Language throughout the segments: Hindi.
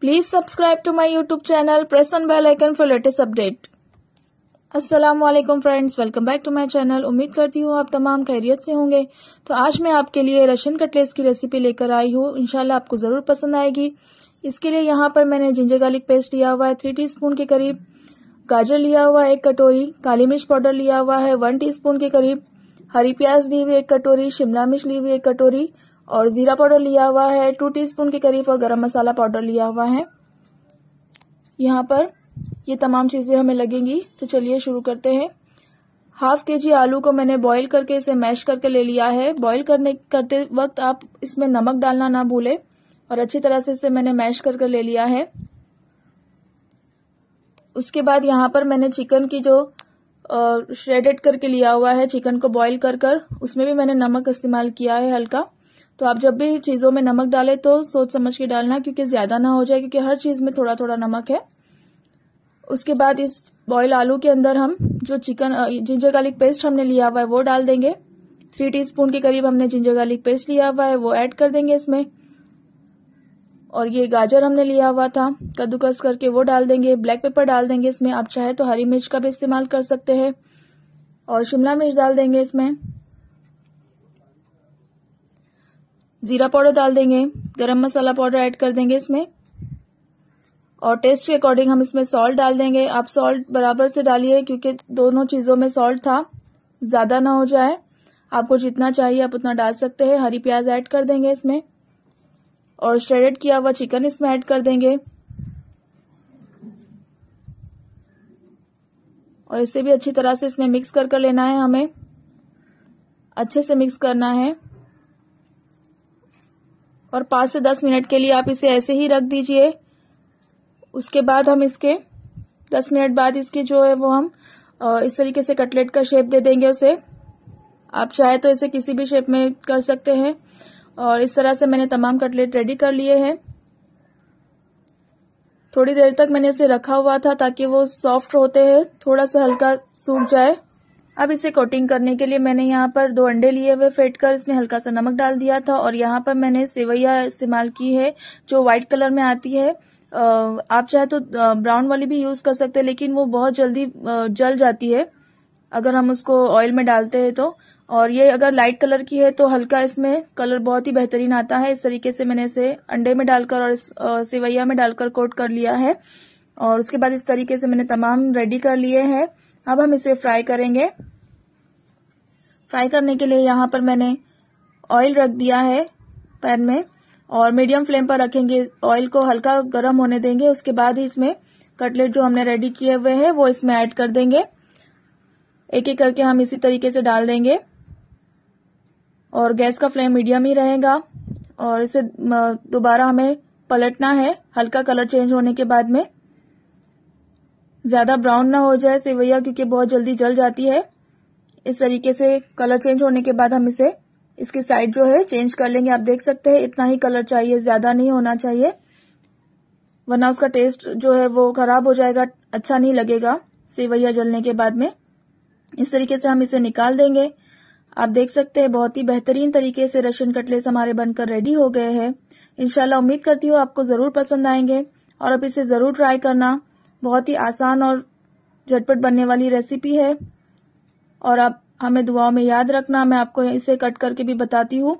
please subscribe to my YouTube channel press on bell icon for latest update अस्सलाम वालेकुम friends welcome back to my channel उम्मीद करती हूँ आप तमाम खैरियत से होंगे तो आज मैं आपके लिए रशियन कटलेट्स की रेसिपी लेकर आई हूँ इनशाला आपको ज़रूर पसंद आएगी इसके लिए यहाँ पर मैंने जिंजर गार्लिक पेस्ट लिया हुआ है थ्री स्पून के करीब गाजर लिया हुआ है एक कटोरी काली मिर्च पाउडर लिया हुआ है वन स्पून के करीब हरी प्याज ली हुई एक कटोरी शिमला मिर्च ली हुई एक कटोरी और ज़ीरा पाउडर लिया हुआ है टू टीस्पून के करीब और गरम मसाला पाउडर लिया हुआ है यहाँ पर ये तमाम चीज़ें हमें लगेंगी तो चलिए शुरू करते हैं हाफ के जी आलू को मैंने बॉईल करके इसे मैश करके ले लिया है बॉईल करने करते वक्त आप इसमें नमक डालना ना भूलें और अच्छी तरह से इसे मैंने मैश करके ले लिया है उसके बाद यहाँ पर मैंने चिकन की जो श्रेडेड करके लिया हुआ है चिकन को बॉईल कर कर उसमें भी मैंने नमक इस्तेमाल किया है हल्का तो आप जब भी चीज़ों में नमक डालें तो सोच समझ के डालना क्योंकि ज़्यादा ना हो जाए क्योंकि हर चीज़ में थोड़ा थोड़ा नमक है उसके बाद इस बॉयल आलू के अंदर हम जो चिकन जिंजर गार्लिक पेस्ट हमने लिया हुआ है वो डाल देंगे थ्री टीस्पून के करीब हमने जिंजर गार्लिक पेस्ट लिया हुआ है वो ऐड कर देंगे इसमें और ये गाजर हमने लिया हुआ था कद्दूकस करके वो डाल देंगे ब्लैक पेपर डाल देंगे इसमें आप चाहे तो हरी मिर्च का भी इस्तेमाल कर सकते हैं और शिमला मिर्च डाल देंगे इसमें जीरा पाउडर डाल देंगे गरम मसाला पाउडर ऐड कर देंगे इसमें और टेस्ट के अकॉर्डिंग हम इसमें सॉल्ट डाल देंगे आप सॉल्ट बराबर से डालिए क्योंकि दोनों चीज़ों में सॉल्ट था ज़्यादा ना हो जाए आपको जितना चाहिए आप उतना डाल सकते हैं हरी प्याज ऐड कर देंगे इसमें और श्रेडेड किया हुआ चिकन इसमें ऐड कर देंगे और इसे भी अच्छी तरह से इसमें मिक्स कर कर लेना है हमें अच्छे से मिक्स करना है और पाँच से दस मिनट के लिए आप इसे ऐसे ही रख दीजिए उसके बाद हम इसके दस मिनट बाद इसके जो है वो हम इस तरीके से कटलेट का शेप दे देंगे उसे आप चाहे तो इसे किसी भी शेप में कर सकते हैं और इस तरह से मैंने तमाम कटलेट रेडी कर लिए हैं थोड़ी देर तक मैंने इसे रखा हुआ था ताकि वो सॉफ्ट होते हैं थोड़ा सा हल्का सूख जाए अब इसे कोटिंग करने के लिए मैंने यहाँ पर दो अंडे लिए हुए फेट कर इसमें हल्का सा नमक डाल दिया था और यहाँ पर मैंने सेवैया इस्तेमाल की है जो व्हाइट कलर में आती है आप चाहे तो ब्राउन वाली भी यूज कर सकते हैं लेकिन वो बहुत जल्दी जल जाती है अगर हम उसको ऑयल में डालते हैं तो और ये अगर लाइट कलर की है तो हल्का इसमें कलर बहुत ही बेहतरीन आता है इस तरीके से मैंने इसे अंडे में डालकर और सेवैया में डालकर कोट कर लिया है और उसके बाद इस तरीके से मैंने तमाम रेडी कर लिए हैं अब हम इसे फ्राई करेंगे फ्राई करने के लिए यहाँ पर मैंने ऑयल रख दिया है पैन में और मीडियम फ्लेम पर रखेंगे ऑयल को हल्का गर्म होने देंगे उसके बाद ही इसमें कटलेट जो हमने रेडी किए हुए हैं वो इसमें ऐड कर देंगे एक एक करके हम इसी तरीके से डाल देंगे और गैस का फ्लेम मीडियम ही रहेगा और इसे दोबारा हमें पलटना है हल्का कलर चेंज होने के बाद में ज़्यादा ब्राउन ना हो जाए सेवैया क्योंकि बहुत जल्दी जल जाती है इस तरीके से कलर चेंज होने के बाद हम इसे इसकी साइड जो है चेंज कर लेंगे आप देख सकते हैं इतना ही कलर चाहिए ज़्यादा नहीं होना चाहिए वरना उसका टेस्ट जो है वो ख़राब हो जाएगा अच्छा नहीं लगेगा सेवैया जलने के बाद में इस तरीके से हम इसे निकाल देंगे आप देख सकते हैं बहुत ही बेहतरीन तरीके से रशियन कटलेस हमारे बनकर रेडी हो गए हैं इनशाला उम्मीद करती हूँ आपको ज़रूर पसंद आएंगे और आप इसे ज़रूर ट्राई करना बहुत ही आसान और झटपट बनने वाली रेसिपी है और आप हमें दुआओं में याद रखना मैं आपको इसे कट करके भी बताती हूँ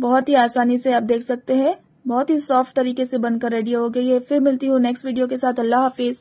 बहुत ही आसानी से आप देख सकते हैं बहुत ही सॉफ्ट तरीके से बनकर रेडी हो गई है फिर मिलती हूँ नेक्स्ट वीडियो के साथ अल्लाह हाफिज